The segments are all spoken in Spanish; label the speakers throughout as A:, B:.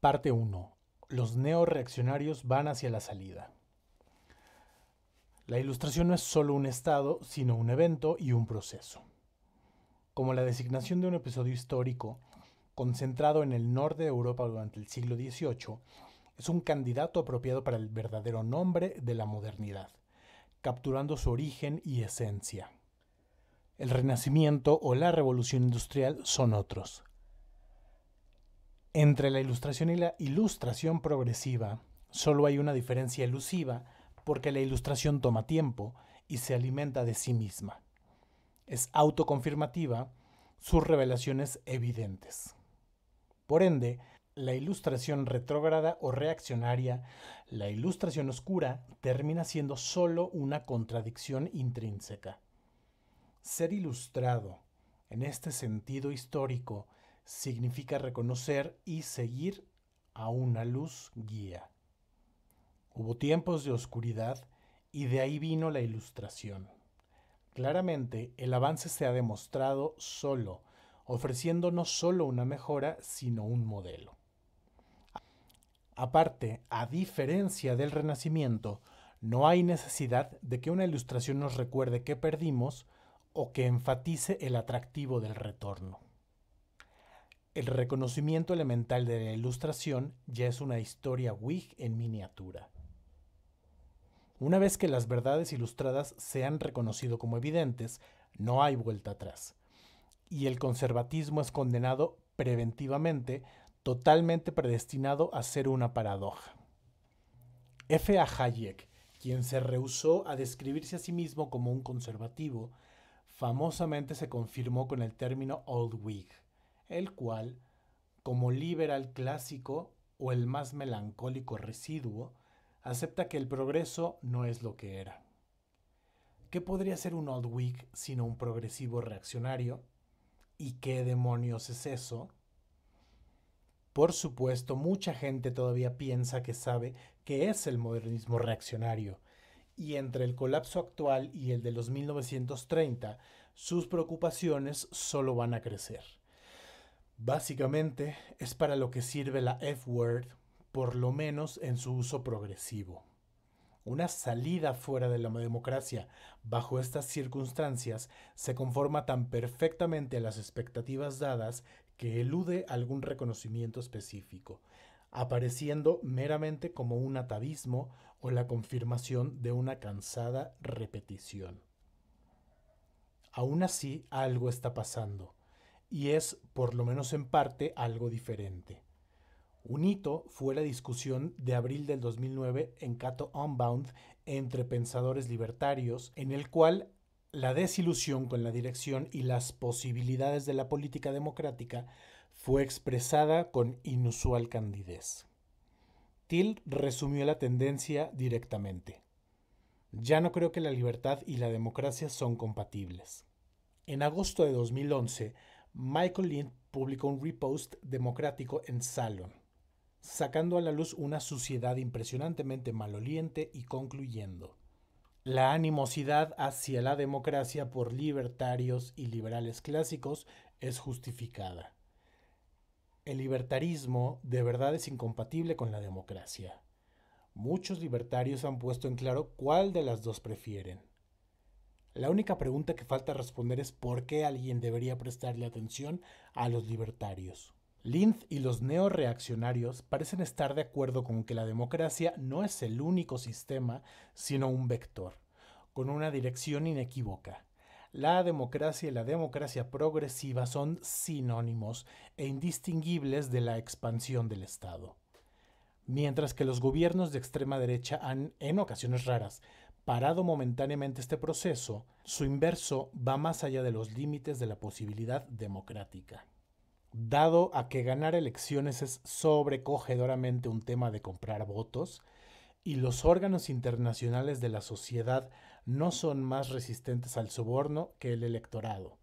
A: Parte 1. Los neoreaccionarios van hacia la salida. La ilustración no es solo un estado, sino un evento y un proceso. Como la designación de un episodio histórico concentrado en el norte de Europa durante el siglo XVIII, es un candidato apropiado para el verdadero nombre de la modernidad, capturando su origen y esencia. El Renacimiento o la Revolución Industrial son otros, entre la ilustración y la ilustración progresiva solo hay una diferencia elusiva porque la ilustración toma tiempo y se alimenta de sí misma. Es autoconfirmativa sus revelaciones evidentes. Por ende, la ilustración retrógrada o reaccionaria, la ilustración oscura, termina siendo solo una contradicción intrínseca. Ser ilustrado, en este sentido histórico, significa reconocer y seguir a una luz guía. Hubo tiempos de oscuridad y de ahí vino la ilustración. Claramente, el avance se ha demostrado solo, ofreciendo no solo una mejora, sino un modelo. Aparte, a diferencia del Renacimiento, no hay necesidad de que una ilustración nos recuerde que perdimos o que enfatice el atractivo del retorno. El reconocimiento elemental de la ilustración ya es una historia Whig en miniatura. Una vez que las verdades ilustradas se han reconocido como evidentes, no hay vuelta atrás. Y el conservatismo es condenado preventivamente, totalmente predestinado a ser una paradoja. F. A. Hayek, quien se rehusó a describirse a sí mismo como un conservativo, famosamente se confirmó con el término Old Whig el cual, como liberal clásico o el más melancólico residuo, acepta que el progreso no es lo que era. ¿Qué podría ser un Old Week sino un progresivo reaccionario? ¿Y qué demonios es eso? Por supuesto, mucha gente todavía piensa que sabe qué es el modernismo reaccionario, y entre el colapso actual y el de los 1930, sus preocupaciones solo van a crecer. Básicamente es para lo que sirve la F-word, por lo menos en su uso progresivo. Una salida fuera de la democracia bajo estas circunstancias se conforma tan perfectamente a las expectativas dadas que elude algún reconocimiento específico, apareciendo meramente como un atavismo o la confirmación de una cansada repetición. Aún así, algo está pasando y es, por lo menos en parte, algo diferente. Un hito fue la discusión de abril del 2009 en Cato Unbound entre pensadores libertarios, en el cual la desilusión con la dirección y las posibilidades de la política democrática fue expresada con inusual candidez. Till resumió la tendencia directamente. Ya no creo que la libertad y la democracia son compatibles. En agosto de 2011, Michael Lind publicó un repost democrático en Salon, sacando a la luz una suciedad impresionantemente maloliente y concluyendo. La animosidad hacia la democracia por libertarios y liberales clásicos es justificada. El libertarismo de verdad es incompatible con la democracia. Muchos libertarios han puesto en claro cuál de las dos prefieren. La única pregunta que falta responder es por qué alguien debería prestarle atención a los libertarios. Linz y los neoreaccionarios parecen estar de acuerdo con que la democracia no es el único sistema, sino un vector, con una dirección inequívoca. La democracia y la democracia progresiva son sinónimos e indistinguibles de la expansión del Estado. Mientras que los gobiernos de extrema derecha han, en ocasiones raras, parado momentáneamente este proceso, su inverso va más allá de los límites de la posibilidad democrática. Dado a que ganar elecciones es sobrecogedoramente un tema de comprar votos, y los órganos internacionales de la sociedad no son más resistentes al soborno que el electorado,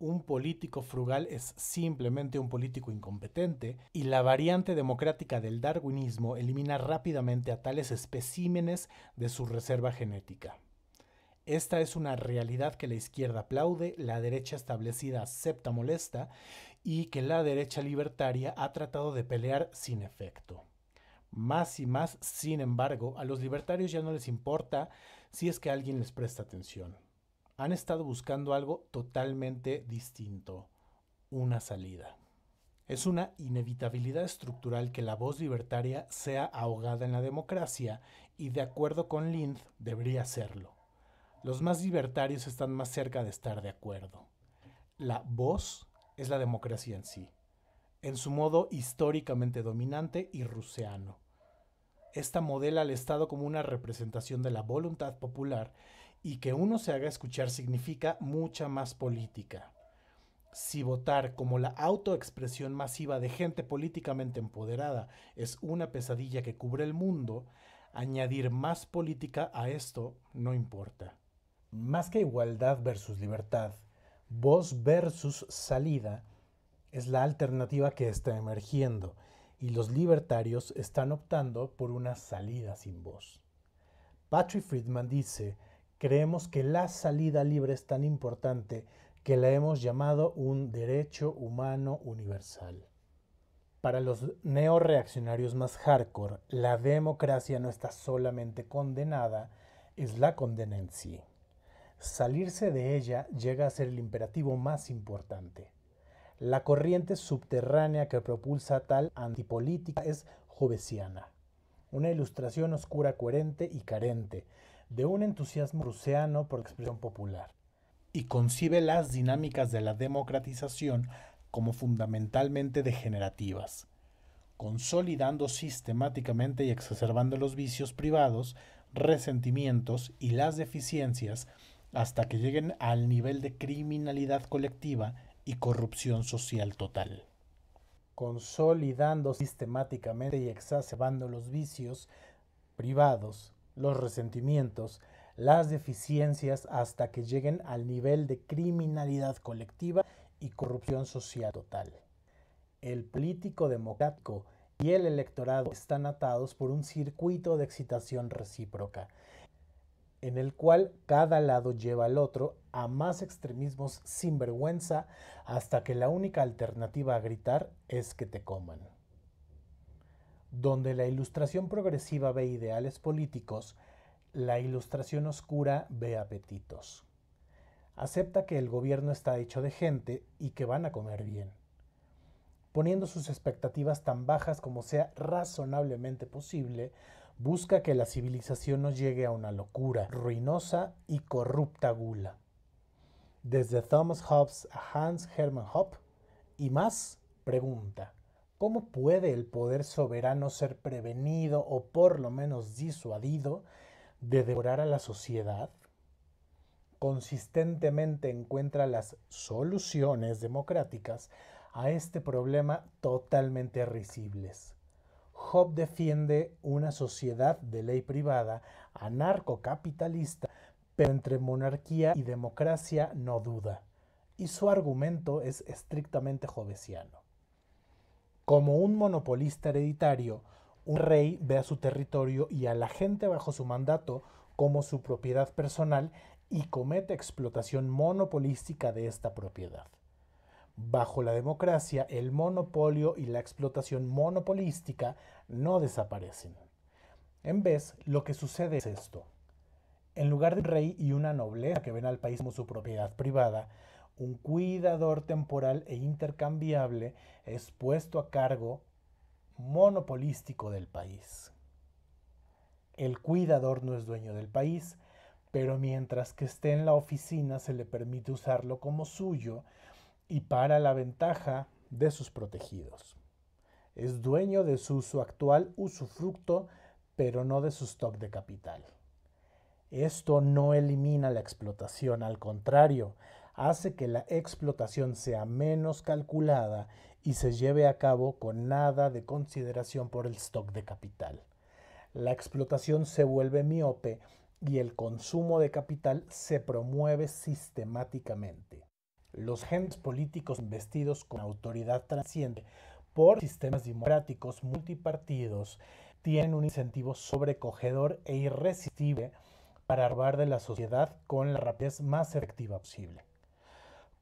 A: un político frugal es simplemente un político incompetente, y la variante democrática del darwinismo elimina rápidamente a tales especímenes de su reserva genética. Esta es una realidad que la izquierda aplaude, la derecha establecida acepta molesta y que la derecha libertaria ha tratado de pelear sin efecto. Más y más, sin embargo, a los libertarios ya no les importa si es que alguien les presta atención han estado buscando algo totalmente distinto, una salida. Es una inevitabilidad estructural que la voz libertaria sea ahogada en la democracia y de acuerdo con Lind debería serlo. Los más libertarios están más cerca de estar de acuerdo. La voz es la democracia en sí, en su modo históricamente dominante y ruseano. Esta modela al Estado como una representación de la voluntad popular y que uno se haga escuchar significa mucha más política. Si votar como la autoexpresión masiva de gente políticamente empoderada es una pesadilla que cubre el mundo, añadir más política a esto no importa. Más que igualdad versus libertad, voz versus salida es la alternativa que está emergiendo y los libertarios están optando por una salida sin voz. Patrick Friedman dice creemos que la salida libre es tan importante que la hemos llamado un derecho humano universal. Para los neoreaccionarios más hardcore, la democracia no está solamente condenada, es la condena en sí. Salirse de ella llega a ser el imperativo más importante. La corriente subterránea que propulsa tal antipolítica es jovesiana, una ilustración oscura, coherente y carente, de un entusiasmo rusiano por expresión popular, y concibe las dinámicas de la democratización como fundamentalmente degenerativas, consolidando sistemáticamente y exacerbando los vicios privados, resentimientos y las deficiencias hasta que lleguen al nivel de criminalidad colectiva y corrupción social total. Consolidando sistemáticamente y exacerbando los vicios privados, los resentimientos, las deficiencias hasta que lleguen al nivel de criminalidad colectiva y corrupción social total. El político democrático y el electorado están atados por un circuito de excitación recíproca, en el cual cada lado lleva al otro a más extremismos sin vergüenza hasta que la única alternativa a gritar es que te coman donde la ilustración progresiva ve ideales políticos, la ilustración oscura ve apetitos. Acepta que el gobierno está hecho de gente y que van a comer bien, poniendo sus expectativas tan bajas como sea razonablemente posible, busca que la civilización no llegue a una locura, ruinosa y corrupta gula. Desde Thomas Hobbes a Hans Hermann Hoppe y más, pregunta. ¿Cómo puede el poder soberano ser prevenido o por lo menos disuadido de devorar a la sociedad? Consistentemente encuentra las soluciones democráticas a este problema totalmente risibles. Job defiende una sociedad de ley privada, anarcocapitalista, pero entre monarquía y democracia no duda, y su argumento es estrictamente jovesiano. Como un monopolista hereditario, un rey ve a su territorio y a la gente bajo su mandato como su propiedad personal y comete explotación monopolística de esta propiedad. Bajo la democracia, el monopolio y la explotación monopolística no desaparecen. En vez, lo que sucede es esto. En lugar de un rey y una nobleza que ven al país como su propiedad privada, un cuidador temporal e intercambiable es puesto a cargo monopolístico del país. El cuidador no es dueño del país, pero mientras que esté en la oficina se le permite usarlo como suyo y para la ventaja de sus protegidos. Es dueño de su uso actual, usufructo, pero no de su stock de capital. Esto no elimina la explotación, al contrario, hace que la explotación sea menos calculada y se lleve a cabo con nada de consideración por el stock de capital. La explotación se vuelve miope y el consumo de capital se promueve sistemáticamente. Los gentes políticos vestidos con autoridad trasciende por sistemas democráticos multipartidos tienen un incentivo sobrecogedor e irresistible para robar de la sociedad con la rapidez más efectiva posible.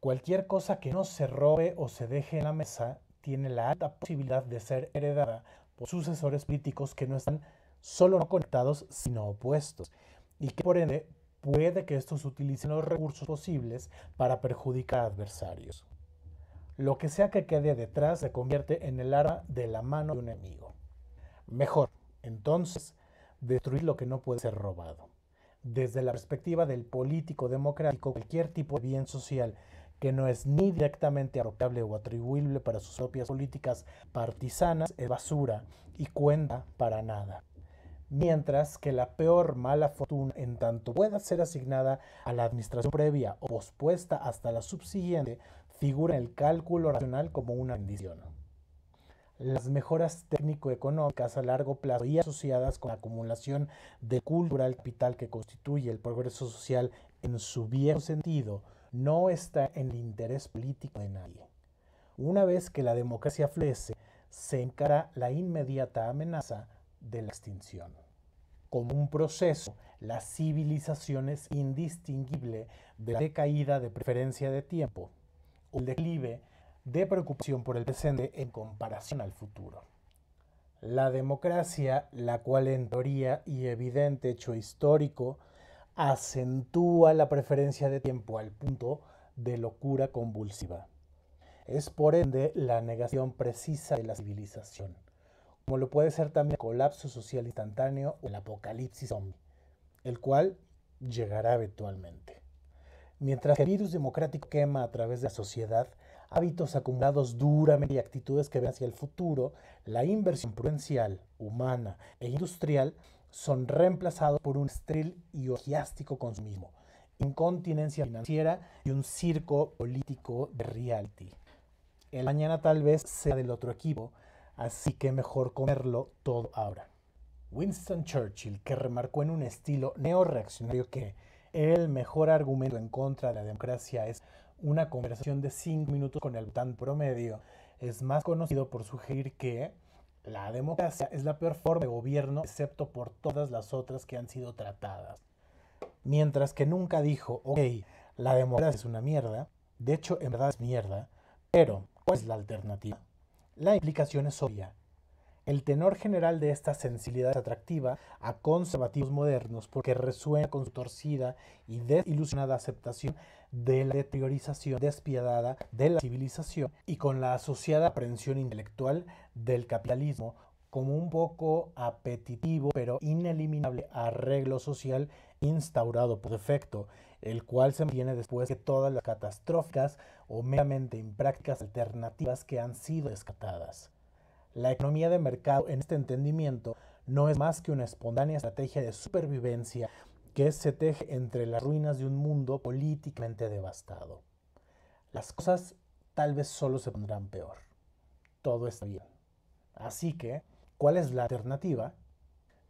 A: Cualquier cosa que no se robe o se deje en la mesa tiene la alta posibilidad de ser heredada por sucesores políticos que no están solo no conectados, sino opuestos, y que por ende puede que estos utilicen los recursos posibles para perjudicar a adversarios. Lo que sea que quede detrás se convierte en el arma de la mano de un enemigo. Mejor, entonces, destruir lo que no puede ser robado. Desde la perspectiva del político democrático, cualquier tipo de bien social que no es ni directamente arrocable o atribuible para sus propias políticas partisanas, es basura y cuenta para nada. Mientras que la peor mala fortuna, en tanto pueda ser asignada a la administración previa o pospuesta hasta la subsiguiente, figura en el cálculo racional como una bendición. Las mejoras técnico-económicas a largo plazo y asociadas con la acumulación de cultural capital que constituye el progreso social en su viejo sentido no está en el interés político de nadie. Una vez que la democracia florece, se encara la inmediata amenaza de la extinción. Como un proceso, la civilización es indistinguible de la decaída de preferencia de tiempo o el declive de preocupación por el presente en comparación al futuro. La democracia, la cual en teoría y evidente hecho histórico acentúa la preferencia de tiempo al punto de locura convulsiva. Es por ende la negación precisa de la civilización, como lo puede ser también el colapso social instantáneo o el apocalipsis zombie, el cual llegará eventualmente. Mientras el virus democrático quema a través de la sociedad hábitos acumulados duramente y actitudes que ven hacia el futuro, la inversión prudencial, humana e industrial son reemplazados por un estril y orgiástico consumismo, incontinencia financiera y un circo político de reality. El mañana tal vez sea del otro equipo, así que mejor comerlo todo ahora. Winston Churchill, que remarcó en un estilo neoreaccionario que el mejor argumento en contra de la democracia es una conversación de 5 minutos con el tan promedio, es más conocido por sugerir que la democracia es la peor forma de gobierno, excepto por todas las otras que han sido tratadas. Mientras que nunca dijo, ok, la democracia es una mierda, de hecho en verdad es mierda, pero ¿cuál es la alternativa? La implicación es obvia, el tenor general de esta sensibilidad es atractiva a conservativos modernos porque resuena con su torcida y desilusionada aceptación de la deteriorización despiadada de la civilización y con la asociada aprensión intelectual del capitalismo como un poco apetitivo pero ineliminable arreglo social instaurado por defecto, el cual se mantiene después de todas las catastróficas o meramente imprácticas alternativas que han sido descartadas. La economía de mercado en este entendimiento no es más que una espontánea estrategia de supervivencia que se teje entre las ruinas de un mundo políticamente devastado. Las cosas tal vez solo se pondrán peor. Todo está bien. Así que, ¿cuál es la alternativa?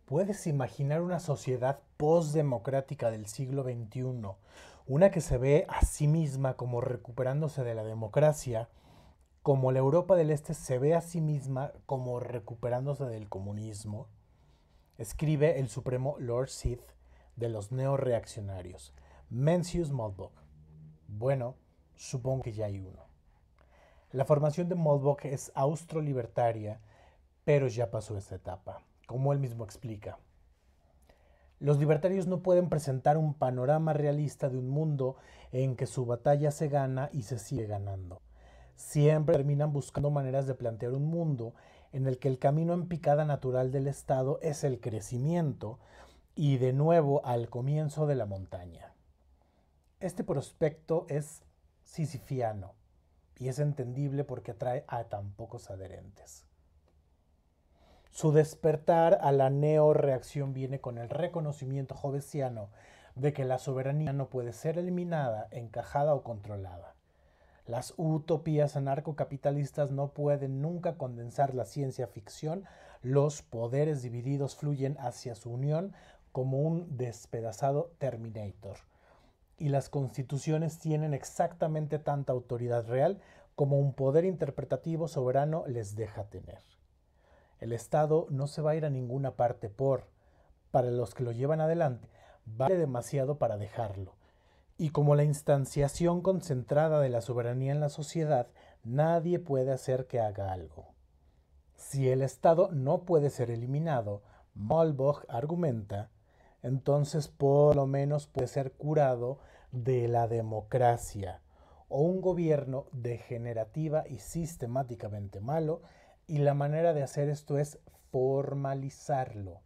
A: ¿Puedes imaginar una sociedad postdemocrática del siglo XXI, una que se ve a sí misma como recuperándose de la democracia como la Europa del Este se ve a sí misma como recuperándose del comunismo, escribe el supremo Lord Sith de los neoreaccionarios, Mencius Moldbock. Bueno, supongo que ya hay uno. La formación de Moldbock es austro-libertaria, pero ya pasó esta etapa, como él mismo explica. Los libertarios no pueden presentar un panorama realista de un mundo en que su batalla se gana y se sigue ganando siempre terminan buscando maneras de plantear un mundo en el que el camino en picada natural del Estado es el crecimiento y de nuevo al comienzo de la montaña. Este prospecto es sisifiano y es entendible porque atrae a tan pocos adherentes. Su despertar a la neoreacción viene con el reconocimiento jovesiano de que la soberanía no puede ser eliminada, encajada o controlada. Las utopías anarcocapitalistas no pueden nunca condensar la ciencia ficción, los poderes divididos fluyen hacia su unión como un despedazado Terminator. Y las constituciones tienen exactamente tanta autoridad real como un poder interpretativo soberano les deja tener. El Estado no se va a ir a ninguna parte por, para los que lo llevan adelante, vale demasiado para dejarlo. Y como la instanciación concentrada de la soberanía en la sociedad, nadie puede hacer que haga algo. Si el Estado no puede ser eliminado, Malbach argumenta, entonces por lo menos puede ser curado de la democracia o un gobierno degenerativa y sistemáticamente malo, y la manera de hacer esto es formalizarlo.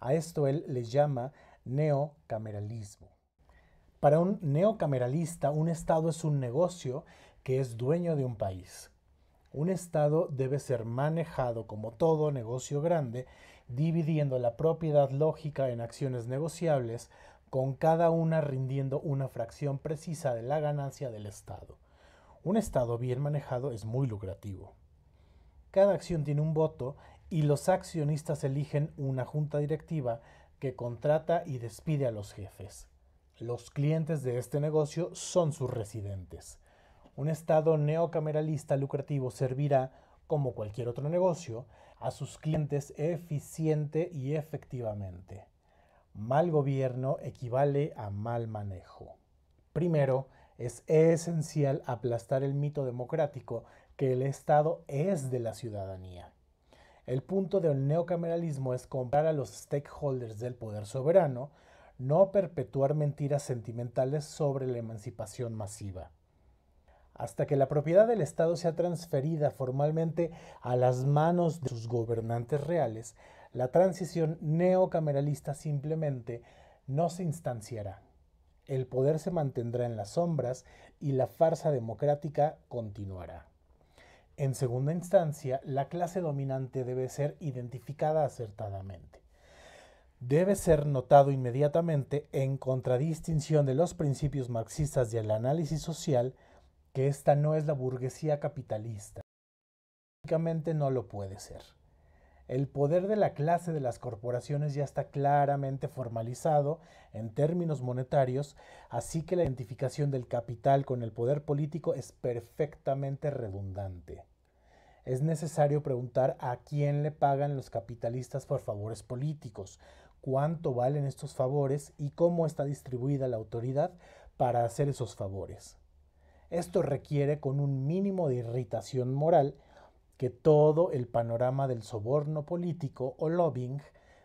A: A esto él le llama neocameralismo. Para un neocameralista, un Estado es un negocio que es dueño de un país. Un Estado debe ser manejado como todo negocio grande, dividiendo la propiedad lógica en acciones negociables, con cada una rindiendo una fracción precisa de la ganancia del Estado. Un Estado bien manejado es muy lucrativo. Cada acción tiene un voto y los accionistas eligen una junta directiva que contrata y despide a los jefes. Los clientes de este negocio son sus residentes. Un Estado neocameralista lucrativo servirá, como cualquier otro negocio, a sus clientes eficiente y efectivamente. Mal gobierno equivale a mal manejo. Primero, es esencial aplastar el mito democrático que el Estado es de la ciudadanía. El punto del neocameralismo es comprar a los stakeholders del poder soberano no perpetuar mentiras sentimentales sobre la emancipación masiva. Hasta que la propiedad del Estado sea transferida formalmente a las manos de sus gobernantes reales, la transición neocameralista simplemente no se instanciará. El poder se mantendrá en las sombras y la farsa democrática continuará. En segunda instancia, la clase dominante debe ser identificada acertadamente debe ser notado inmediatamente en contradistinción de los principios marxistas y el análisis social que esta no es la burguesía capitalista. Lógicamente no lo puede ser. El poder de la clase de las corporaciones ya está claramente formalizado en términos monetarios, así que la identificación del capital con el poder político es perfectamente redundante. Es necesario preguntar a quién le pagan los capitalistas por favores políticos, cuánto valen estos favores y cómo está distribuida la autoridad para hacer esos favores. Esto requiere con un mínimo de irritación moral que todo el panorama del soborno político o lobbying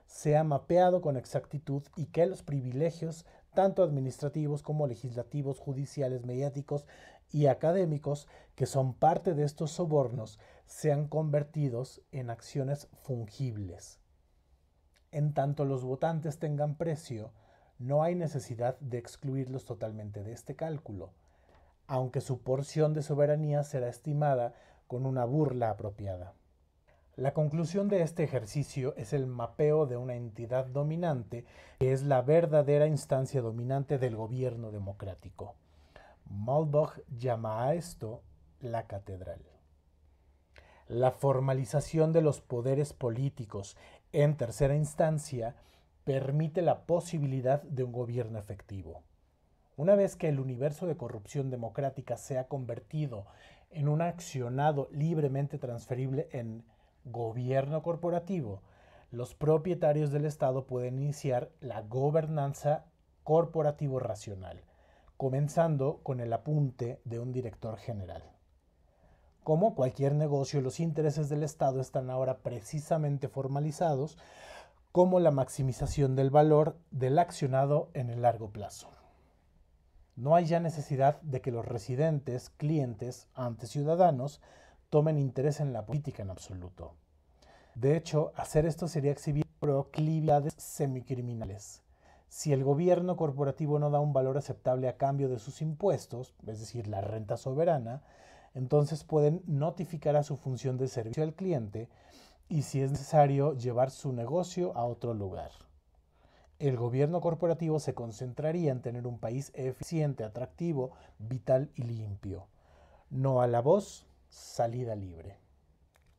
A: sea mapeado con exactitud y que los privilegios, tanto administrativos como legislativos, judiciales, mediáticos y académicos, que son parte de estos sobornos, sean convertidos en acciones fungibles. En tanto los votantes tengan precio, no hay necesidad de excluirlos totalmente de este cálculo, aunque su porción de soberanía será estimada con una burla apropiada. La conclusión de este ejercicio es el mapeo de una entidad dominante que es la verdadera instancia dominante del gobierno democrático. Malbach llama a esto la catedral. La formalización de los poderes políticos en tercera instancia, permite la posibilidad de un gobierno efectivo. Una vez que el universo de corrupción democrática se ha convertido en un accionado libremente transferible en gobierno corporativo, los propietarios del Estado pueden iniciar la gobernanza corporativo racional, comenzando con el apunte de un director general. Como cualquier negocio, los intereses del Estado están ahora precisamente formalizados como la maximización del valor del accionado en el largo plazo. No hay ya necesidad de que los residentes, clientes, anteciudadanos, ciudadanos, tomen interés en la política en absoluto. De hecho, hacer esto sería exhibir proclividades semicriminales. Si el gobierno corporativo no da un valor aceptable a cambio de sus impuestos, es decir, la renta soberana, entonces pueden notificar a su función de servicio al cliente y si es necesario llevar su negocio a otro lugar. El gobierno corporativo se concentraría en tener un país eficiente, atractivo, vital y limpio. No a la voz, salida libre.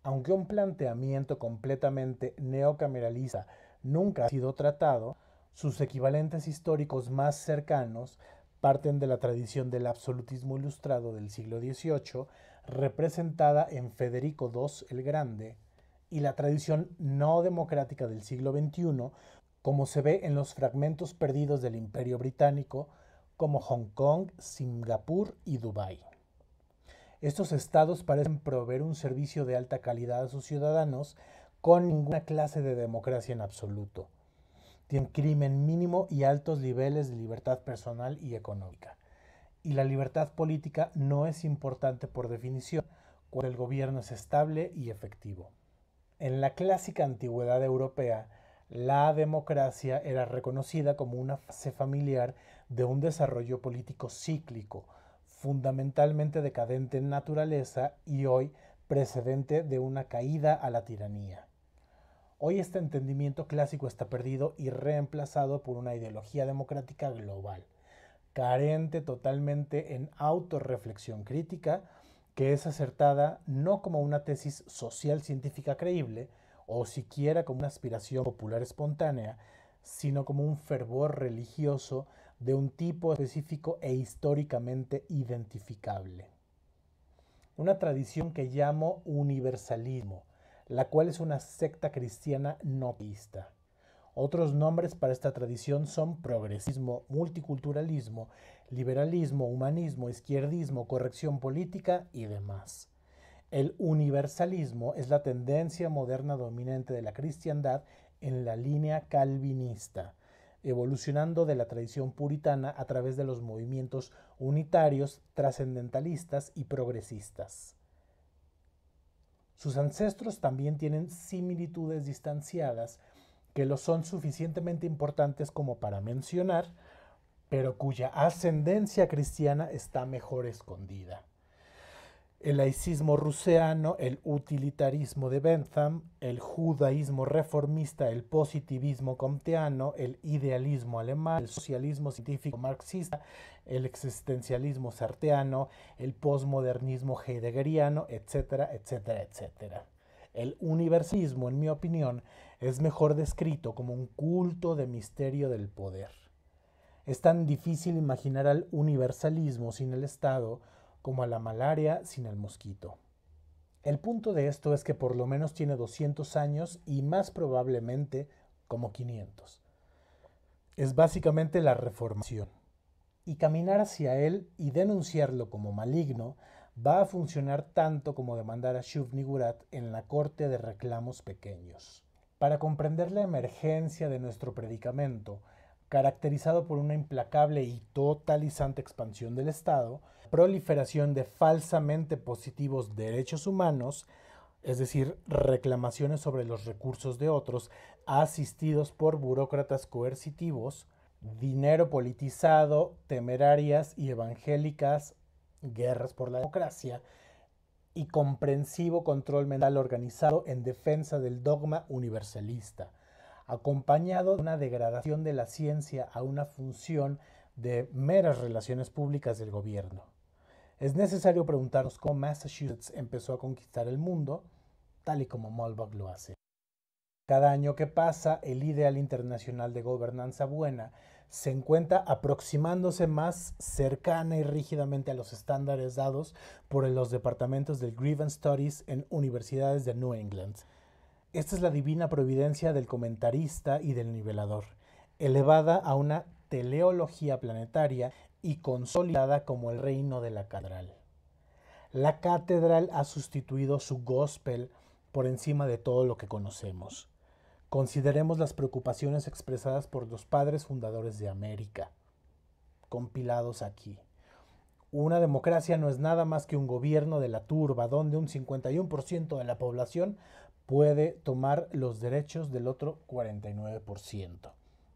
A: Aunque un planteamiento completamente neocameralista nunca ha sido tratado, sus equivalentes históricos más cercanos parten de la tradición del absolutismo ilustrado del siglo XVIII, representada en Federico II el Grande, y la tradición no democrática del siglo XXI, como se ve en los fragmentos perdidos del Imperio Británico, como Hong Kong, Singapur y Dubái. Estos estados parecen proveer un servicio de alta calidad a sus ciudadanos con ninguna clase de democracia en absoluto tiene crimen mínimo y altos niveles de libertad personal y económica. Y la libertad política no es importante por definición cuando el gobierno es estable y efectivo. En la clásica antigüedad europea, la democracia era reconocida como una fase familiar de un desarrollo político cíclico, fundamentalmente decadente en naturaleza y hoy precedente de una caída a la tiranía. Hoy este entendimiento clásico está perdido y reemplazado por una ideología democrática global, carente totalmente en autorreflexión crítica, que es acertada no como una tesis social científica creíble, o siquiera como una aspiración popular espontánea, sino como un fervor religioso de un tipo específico e históricamente identificable. Una tradición que llamo universalismo, la cual es una secta cristiana no vista. Otros nombres para esta tradición son progresismo, multiculturalismo, liberalismo, humanismo, izquierdismo, corrección política y demás. El universalismo es la tendencia moderna dominante de la cristiandad en la línea calvinista, evolucionando de la tradición puritana a través de los movimientos unitarios, trascendentalistas y progresistas. Sus ancestros también tienen similitudes distanciadas que lo son suficientemente importantes como para mencionar, pero cuya ascendencia cristiana está mejor escondida el laicismo ruseano, el utilitarismo de Bentham, el judaísmo reformista, el positivismo comteano, el idealismo alemán, el socialismo científico marxista, el existencialismo sarteano, el posmodernismo heideggeriano, etcétera, etcétera, etcétera. El universalismo, en mi opinión, es mejor descrito como un culto de misterio del poder. Es tan difícil imaginar al universalismo sin el Estado como a la malaria sin el mosquito. El punto de esto es que por lo menos tiene 200 años y más probablemente como 500. Es básicamente la reformación. Y caminar hacia él y denunciarlo como maligno va a funcionar tanto como demandar a Shuv en la corte de reclamos pequeños. Para comprender la emergencia de nuestro predicamento, caracterizado por una implacable y totalizante expansión del Estado, proliferación de falsamente positivos derechos humanos, es decir, reclamaciones sobre los recursos de otros, asistidos por burócratas coercitivos, dinero politizado, temerarias y evangélicas, guerras por la democracia y comprensivo control mental organizado en defensa del dogma universalista acompañado de una degradación de la ciencia a una función de meras relaciones públicas del gobierno. Es necesario preguntarnos cómo Massachusetts empezó a conquistar el mundo, tal y como Malbach lo hace. Cada año que pasa, el ideal internacional de gobernanza buena se encuentra aproximándose más cercana y rígidamente a los estándares dados por los departamentos del Grievance Studies en universidades de New England. Esta es la divina providencia del comentarista y del nivelador, elevada a una teleología planetaria y consolidada como el reino de la catedral. La catedral ha sustituido su gospel por encima de todo lo que conocemos. Consideremos las preocupaciones expresadas por los padres fundadores de América, compilados aquí. Una democracia no es nada más que un gobierno de la turba, donde un 51% de la población puede tomar los derechos del otro 49%,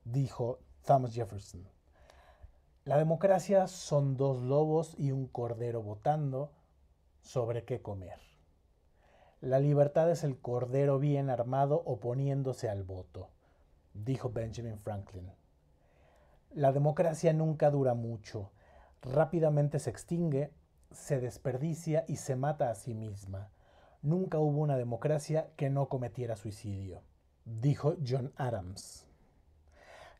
A: dijo Thomas Jefferson. La democracia son dos lobos y un cordero votando sobre qué comer. La libertad es el cordero bien armado oponiéndose al voto, dijo Benjamin Franklin. La democracia nunca dura mucho, rápidamente se extingue, se desperdicia y se mata a sí misma. Nunca hubo una democracia que no cometiera suicidio, dijo John Adams.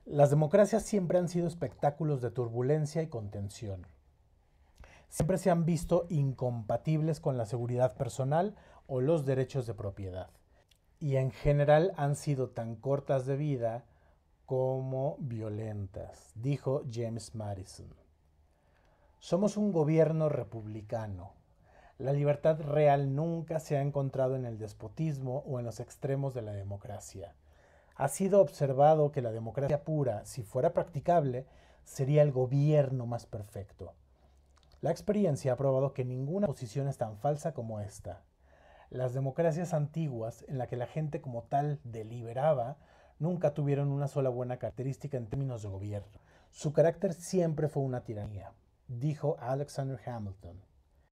A: Las democracias siempre han sido espectáculos de turbulencia y contención. Siempre se han visto incompatibles con la seguridad personal o los derechos de propiedad. Y en general han sido tan cortas de vida como violentas, dijo James Madison. Somos un gobierno republicano, la libertad real nunca se ha encontrado en el despotismo o en los extremos de la democracia. Ha sido observado que la democracia pura, si fuera practicable, sería el gobierno más perfecto. La experiencia ha probado que ninguna posición es tan falsa como esta. Las democracias antiguas, en las que la gente como tal deliberaba, nunca tuvieron una sola buena característica en términos de gobierno. Su carácter siempre fue una tiranía, dijo Alexander Hamilton.